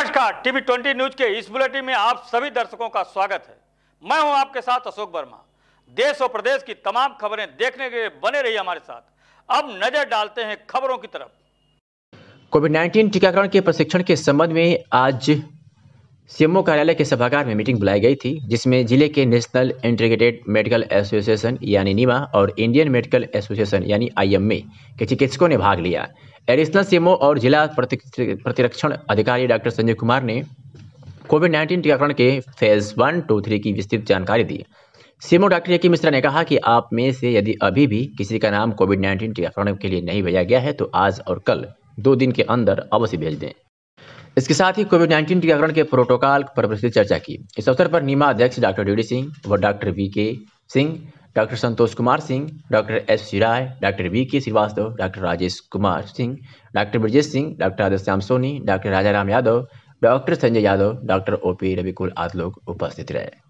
नमस्कार TV twenty news के इस बुलेटिन में आप सभी दर्शकों का स्वागत है मैं हूं आपके साथ अशोक वर्मा देश और प्रदेश की तमाम खबरें देखने के लिए बने रहिए हमारे साथ अब नजर डालते हैं खबरों की तरफ कोविड नाइन्टीन टीकाकरण के प्रशिक्षण के संबंध में आज सीएमओ कार्यालय के सभागार में मीटिंग बुलाई गई थी जिसमें जिले के नेशनल इंटीग्रेटेड मेडिकल एसोसिएशन यानी नीमा और इंडियन मेडिकल एसोसिएशन यानी आईएमए के चिकित्सकों ने भाग लिया एडिशनल सीएमओ और जिला प्रतिरक्षण अधिकारी डॉक्टर संजय कुमार ने कोविड नाइन्टीन टीकाकरण के फेज वन टू थ्री की विस्तृत जानकारी दी सीएमओ डॉक्टर जेके मिश्रा ने कहा कि आप में से यदि अभी भी किसी का नाम कोविड नाइन्टीन टीकाकरण के लिए नहीं भेजा गया है तो आज और कल दो दिन के अंदर अवश्य भेज दें इसके साथ ही कोविड नाइन्टीन टीकाकरण के प्रोटोकॉल पर विस्तृत चर्चा की इस अवसर पर नीमा अध्यक्ष डॉक्टर डी सिंह व doctor V Singh doctor Santosh Kumar Singh doctor S C Rai doctor V K Srivastava doctor Rajesh Kumar Singh doctor Brajesh Singh doctor आदश्याम Soni doctor Rajaram Yadav doctor Sanjay Yadav doctor O P Ravikul आदलोक उपस्थित रहे